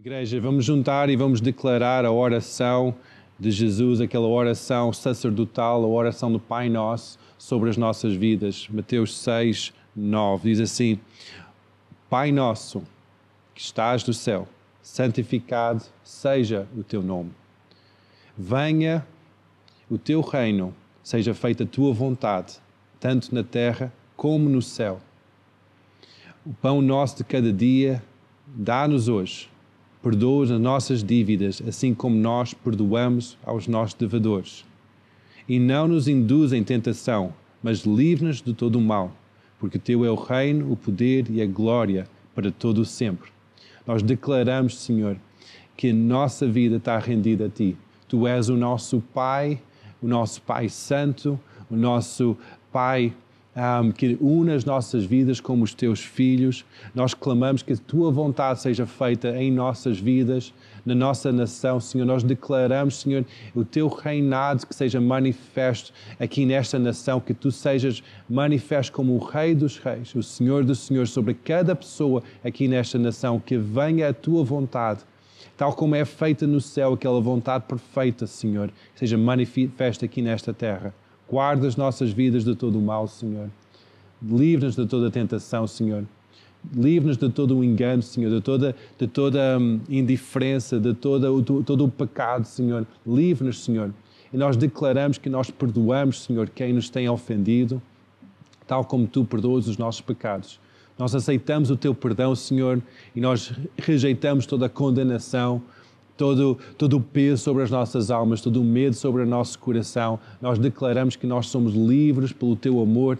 Igreja, vamos juntar e vamos declarar a oração de Jesus, aquela oração sacerdotal, a oração do Pai Nosso sobre as nossas vidas. Mateus 6, 9 diz assim: Pai Nosso que estás no céu, santificado seja o teu nome. Venha o teu reino, seja feita a tua vontade, tanto na terra como no céu. O pão nosso de cada dia dá-nos hoje perdoa as nossas dívidas, assim como nós perdoamos aos nossos devedores. E não nos induza em tentação, mas livra-nos de todo o mal, porque Teu é o reino, o poder e a glória para todo o sempre. Nós declaramos, Senhor, que a nossa vida está rendida a Ti. Tu és o nosso Pai, o nosso Pai Santo, o nosso Pai um, que une as nossas vidas como os teus filhos. Nós clamamos que a tua vontade seja feita em nossas vidas, na nossa nação, Senhor. Nós declaramos, Senhor, o teu reinado que seja manifesto aqui nesta nação, que tu sejas manifesto como o Rei dos Reis, o Senhor dos Senhores, sobre cada pessoa aqui nesta nação, que venha a tua vontade tal como é feita no céu, aquela vontade perfeita, Senhor, que seja manifesta aqui nesta terra. Guarda as nossas vidas de todo o mal, Senhor. Livra-nos de toda tentação, Senhor. Livra-nos de todo o engano, Senhor, de toda, de toda hum, indiferença, de toda, de, todo o pecado, Senhor. Livra-nos, Senhor. E nós declaramos que nós perdoamos, Senhor, quem nos tem ofendido, tal como tu perdoas os nossos pecados. Nós aceitamos o teu perdão, Senhor, e nós rejeitamos toda a condenação, todo, todo o peso sobre as nossas almas, todo o medo sobre o nosso coração. Nós declaramos que nós somos livres pelo teu amor,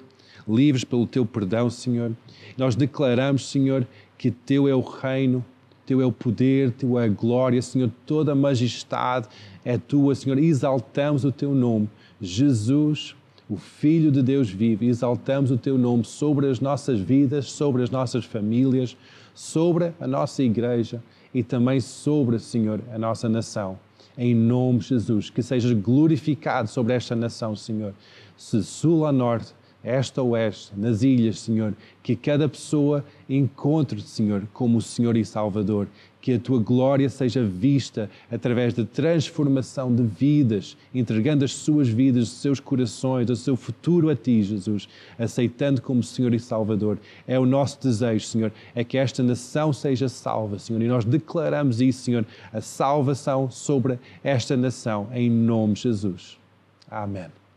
livres pelo teu perdão, Senhor. Nós declaramos, Senhor, que teu é o reino, teu é o poder, teu é a glória, Senhor, toda a majestade é tua, Senhor. Exaltamos o teu nome, Jesus, o Filho de Deus vive. Exaltamos o teu nome sobre as nossas vidas, sobre as nossas famílias, sobre a nossa igreja e também sobre, Senhor, a nossa nação. Em nome de Jesus, que sejas glorificado sobre esta nação, Senhor. Se sul a norte, esta ou oeste, nas ilhas, Senhor, que cada pessoa encontre, Senhor, como o Senhor e Salvador que a tua glória seja vista através da transformação de vidas, entregando as suas vidas, os seus corações, o seu futuro a ti, Jesus, aceitando como Senhor e Salvador. É o nosso desejo, Senhor, é que esta nação seja salva, Senhor, e nós declaramos isso, Senhor, a salvação sobre esta nação, em nome de Jesus. Amém.